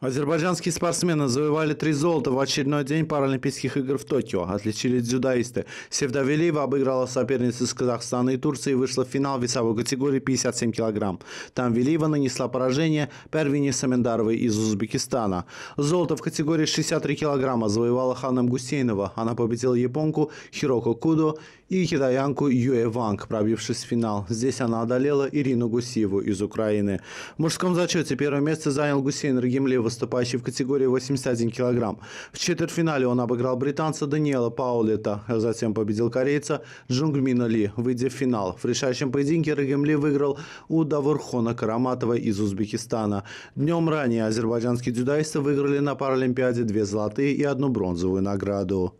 Азербайджанские спортсмены завоевали три золота в очередной день Паралимпийских игр в Токио. Отличили дзюдоисты. Велиева обыграла соперницу из Казахстана и Турции и вышла в финал весовой категории 57 килограмм. Там Велиева нанесла поражение Первине Самендаровой из Узбекистана. Золото в категории 63 килограмма завоевала Ханам Гусейнова. Она победила японку Хироко Кудо и китаянку Юэ Ванг, пробившись в финал. Здесь она одолела Ирину Гусиеву из Украины. В мужском зачете первое место занял Гусейн Рагимлева выступающий в категории 81 кг. В четвертьфинале он обыграл британца Даниэла Паулета, а затем победил корейца Джунгмина Ли, выйдя в финал. В решающем поединке Рагим Ли выиграл у Давурхона Караматова из Узбекистана. Днем ранее азербайджанские дзюдоисты выиграли на Паралимпиаде две золотые и одну бронзовую награду.